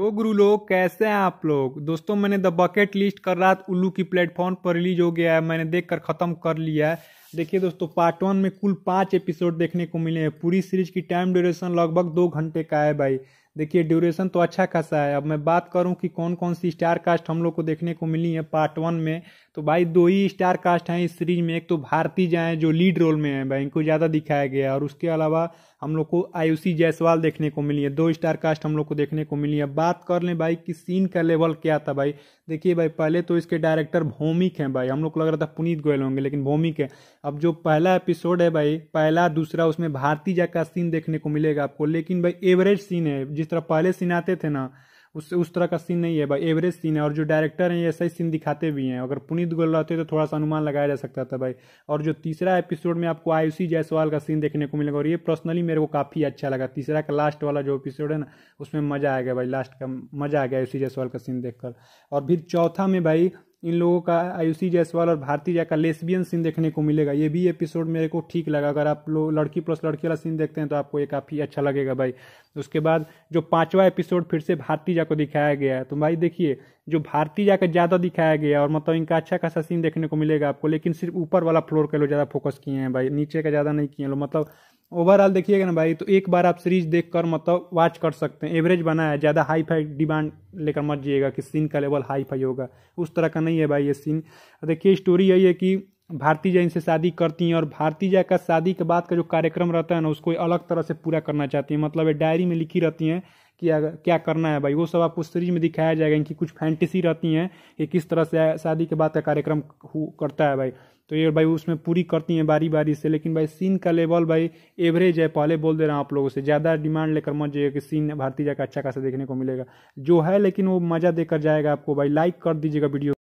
तो गुरु लोग कैसे हैं आप लोग दोस्तों मैंने द बकेट लिस्ट कर रात उल्लू की प्लेटफॉर्म पर रिलीज हो गया है मैंने देख कर ख़त्म कर लिया है देखिए दोस्तों पार्ट वन में कुल पाँच एपिसोड देखने को मिले हैं पूरी सीरीज की टाइम ड्यूरेशन लगभग दो घंटे का है भाई देखिए ड्यूरेशन तो अच्छा खासा है अब मैं बात करूं कि कौन कौन सी स्टार कास्ट हम लोग को देखने को मिली है पार्ट वन में तो भाई दो ही स्टार कास्ट हैं इस सीरीज में एक तो भारती जाए जो लीड रोल में हैं भाई इनको ज़्यादा दिखाया गया है और उसके अलावा हम लोग को आयुषी जायसवाल देखने को मिली है दो स्टार कास्ट हम लोग को देखने को मिली है बात कर लें भाई कि सीन का लेवल क्या था भाई देखिए भाई पहले तो इसके डायरेक्टर भौमिक हैं भाई हम लोग को लग रहा था पुनीत गोयल होंगे लेकिन भौमिक है अब जो पहला एपिसोड है भाई पहला दूसरा उसमें भारतीजा का सीन देखने को मिलेगा आपको लेकिन भाई एवरेज सीन है जिस तरह पहले सीन आते थे ना उससे उस तरह का सीन नहीं है भाई एवरेज सीन है और जो डायरेक्टर हैं ये सही सीन दिखाते भी हैं अगर पुनीत गोल रहते तो थोड़ा सा अनुमान लगाया जा सकता था भाई और जो तीसरा एपिसोड में आपको आयुषी जायसवाल का सीन देखने को मिलेगा और ये पर्सनली मेरे को काफ़ी अच्छा लगा तीसरा का लास्ट वाला जो एपिसोड है ना उसमें मज़ा आ गया भाई लास्ट का मज़ा आ गया आयुषी जायसवाल का सीन देखकर और फिर चौथा में भाई इन लोगों का आयुषी जायसवाल और भारती जय का लेस्बियन सीन देखने को मिलेगा ये भी एपिसोड मेरे को ठीक लगा अगर आप लोग लड़की प्लस लड़की वाला सीन देखते हैं तो आपको ये काफ़ी अच्छा लगेगा भाई उसके बाद जो पांचवा एपिसोड फिर से भारती जा को दिखाया गया है तो भाई देखिए जो भारती जा का ज़्यादा दिखाया गया और मतलब इनका अच्छा खासा सीन देखने को मिलेगा आपको लेकिन सिर्फ ऊपर वाला फ्लोर के लोग ज़्यादा फोकस किए हैं भाई नीचे का ज़्यादा नहीं किए लोग मतलब ओवरऑल देखिएगा ना भाई तो एक बार आप सीरीज देख कर मतलब वॉच कर सकते हैं एवरेज बना है ज़्यादा हाई फाई डिमांड लेकर मत जिएगा कि सीन का लेवल हाई फाई होगा उस तरह का नहीं है भाई ये सीन देखिए स्टोरी यही है कि भारतीजा इनसे शादी करती हैं और भारतीजा का शादी के बाद का जो कार्यक्रम रहता है ना उसको अलग तरह से पूरा करना चाहती हैं मतलब ये डायरी में लिखी रहती हैं कि क्या करना है भाई वो सब आपको सीरीज में दिखाया जाएगा इनकी कुछ फैंटेसी रहती हैं कि किस तरह से शादी के बाद का कार्यक्रम करता है भाई तो ये भाई उसमें पूरी करती हैं बारी बारी से लेकिन भाई सीन का लेवल भाई एवरेज है पहले बोल दे रहा हूँ आप लोगों से ज़्यादा डिमांड लेकर मत जाइए कि सीन भारतीय का अच्छा खासा देखने को मिलेगा जो है लेकिन वो मज़ा देकर जाएगा आपको भाई लाइक कर दीजिएगा वीडियो